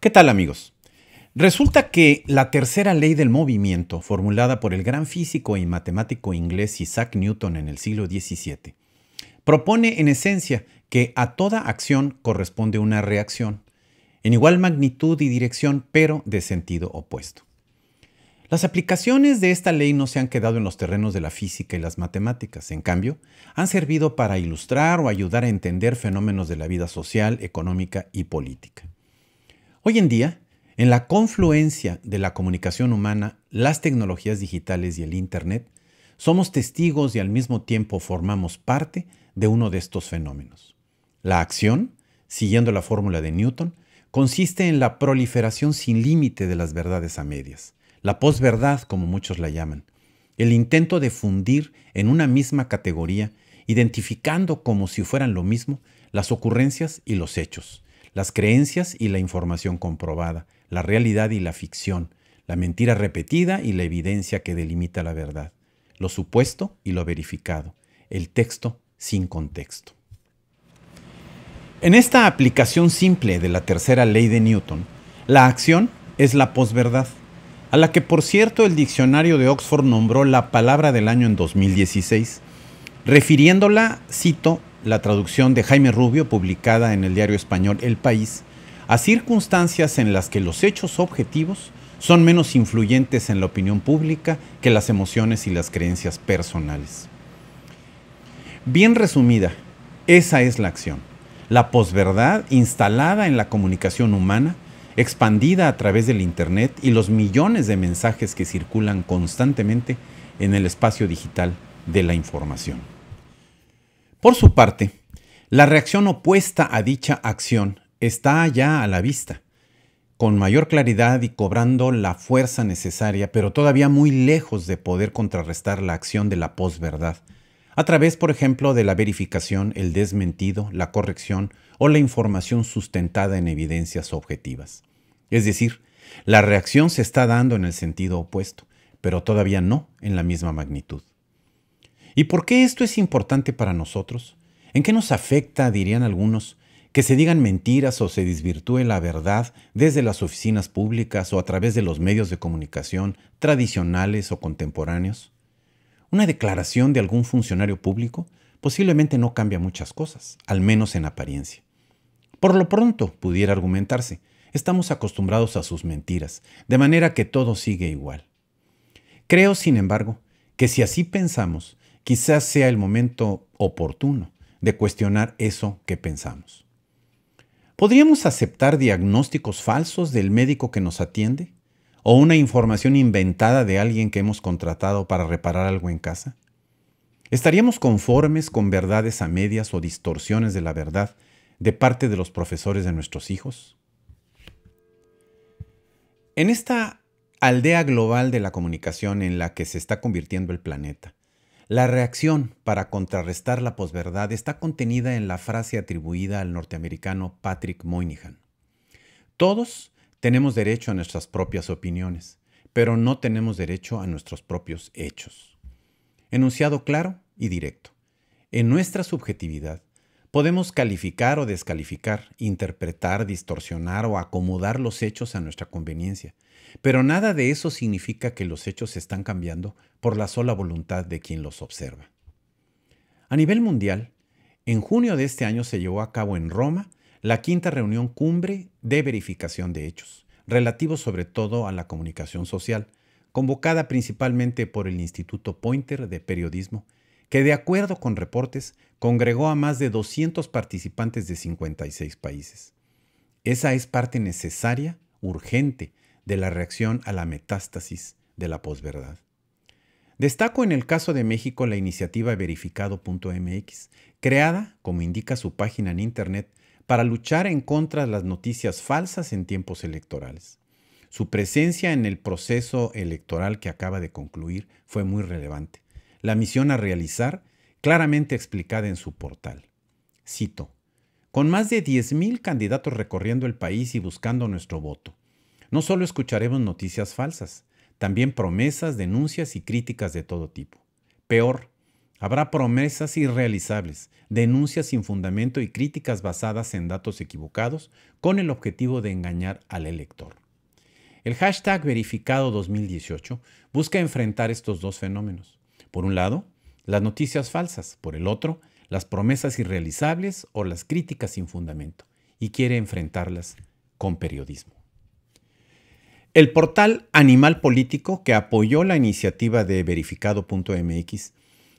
¿Qué tal amigos? Resulta que la tercera ley del movimiento, formulada por el gran físico y matemático inglés Isaac Newton en el siglo XVII, propone en esencia que a toda acción corresponde una reacción, en igual magnitud y dirección, pero de sentido opuesto. Las aplicaciones de esta ley no se han quedado en los terrenos de la física y las matemáticas, en cambio, han servido para ilustrar o ayudar a entender fenómenos de la vida social, económica y política. Hoy en día, en la confluencia de la comunicación humana, las tecnologías digitales y el Internet, somos testigos y al mismo tiempo formamos parte de uno de estos fenómenos. La acción, siguiendo la fórmula de Newton, consiste en la proliferación sin límite de las verdades a medias, la posverdad como muchos la llaman, el intento de fundir en una misma categoría, identificando como si fueran lo mismo las ocurrencias y los hechos, las creencias y la información comprobada, la realidad y la ficción, la mentira repetida y la evidencia que delimita la verdad, lo supuesto y lo verificado, el texto sin contexto. En esta aplicación simple de la tercera ley de Newton, la acción es la posverdad, a la que por cierto el diccionario de Oxford nombró la palabra del año en 2016, refiriéndola, cito, la traducción de Jaime Rubio, publicada en el diario español El País, a circunstancias en las que los hechos objetivos son menos influyentes en la opinión pública que las emociones y las creencias personales. Bien resumida, esa es la acción, la posverdad instalada en la comunicación humana, expandida a través del Internet y los millones de mensajes que circulan constantemente en el espacio digital de la información. Por su parte, la reacción opuesta a dicha acción está ya a la vista, con mayor claridad y cobrando la fuerza necesaria, pero todavía muy lejos de poder contrarrestar la acción de la posverdad, a través, por ejemplo, de la verificación, el desmentido, la corrección o la información sustentada en evidencias objetivas. Es decir, la reacción se está dando en el sentido opuesto, pero todavía no en la misma magnitud. ¿Y por qué esto es importante para nosotros? ¿En qué nos afecta, dirían algunos, que se digan mentiras o se desvirtúe la verdad desde las oficinas públicas o a través de los medios de comunicación tradicionales o contemporáneos? Una declaración de algún funcionario público posiblemente no cambia muchas cosas, al menos en apariencia. Por lo pronto, pudiera argumentarse, estamos acostumbrados a sus mentiras, de manera que todo sigue igual. Creo, sin embargo, que si así pensamos, quizás sea el momento oportuno de cuestionar eso que pensamos. ¿Podríamos aceptar diagnósticos falsos del médico que nos atiende? ¿O una información inventada de alguien que hemos contratado para reparar algo en casa? ¿Estaríamos conformes con verdades a medias o distorsiones de la verdad de parte de los profesores de nuestros hijos? En esta aldea global de la comunicación en la que se está convirtiendo el planeta, la reacción para contrarrestar la posverdad está contenida en la frase atribuida al norteamericano Patrick Moynihan. Todos tenemos derecho a nuestras propias opiniones, pero no tenemos derecho a nuestros propios hechos. Enunciado claro y directo. En nuestra subjetividad, Podemos calificar o descalificar, interpretar, distorsionar o acomodar los hechos a nuestra conveniencia, pero nada de eso significa que los hechos están cambiando por la sola voluntad de quien los observa. A nivel mundial, en junio de este año se llevó a cabo en Roma la quinta reunión cumbre de verificación de hechos, relativo sobre todo a la comunicación social, convocada principalmente por el Instituto Pointer de Periodismo que de acuerdo con reportes congregó a más de 200 participantes de 56 países. Esa es parte necesaria, urgente, de la reacción a la metástasis de la posverdad. Destaco en el caso de México la iniciativa verificado.mx, creada, como indica su página en Internet, para luchar en contra de las noticias falsas en tiempos electorales. Su presencia en el proceso electoral que acaba de concluir fue muy relevante, la misión a realizar, claramente explicada en su portal. Cito, con más de 10.000 candidatos recorriendo el país y buscando nuestro voto. No solo escucharemos noticias falsas, también promesas, denuncias y críticas de todo tipo. Peor, habrá promesas irrealizables, denuncias sin fundamento y críticas basadas en datos equivocados con el objetivo de engañar al elector. El hashtag verificado 2018 busca enfrentar estos dos fenómenos por un lado, las noticias falsas, por el otro, las promesas irrealizables o las críticas sin fundamento, y quiere enfrentarlas con periodismo. El portal Animal Político, que apoyó la iniciativa de verificado.mx,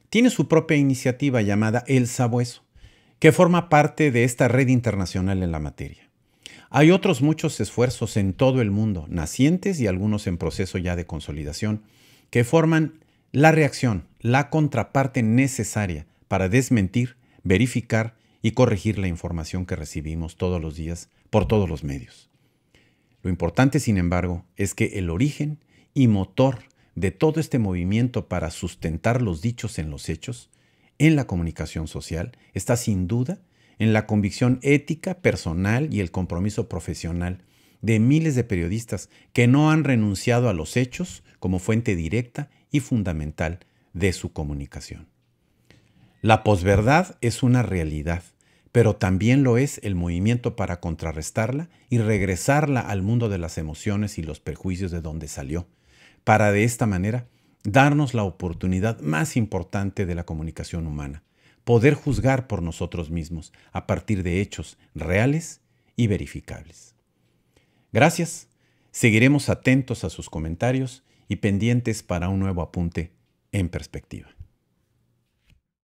tiene su propia iniciativa llamada El Sabueso, que forma parte de esta red internacional en la materia. Hay otros muchos esfuerzos en todo el mundo, nacientes y algunos en proceso ya de consolidación, que forman la reacción, la contraparte necesaria para desmentir, verificar y corregir la información que recibimos todos los días por todos los medios. Lo importante, sin embargo, es que el origen y motor de todo este movimiento para sustentar los dichos en los hechos, en la comunicación social, está sin duda en la convicción ética, personal y el compromiso profesional de miles de periodistas que no han renunciado a los hechos como fuente directa y fundamental de su comunicación. La posverdad es una realidad, pero también lo es el movimiento para contrarrestarla y regresarla al mundo de las emociones y los perjuicios de donde salió, para de esta manera darnos la oportunidad más importante de la comunicación humana, poder juzgar por nosotros mismos a partir de hechos reales y verificables. Gracias. Seguiremos atentos a sus comentarios y pendientes para un nuevo apunte en perspectiva.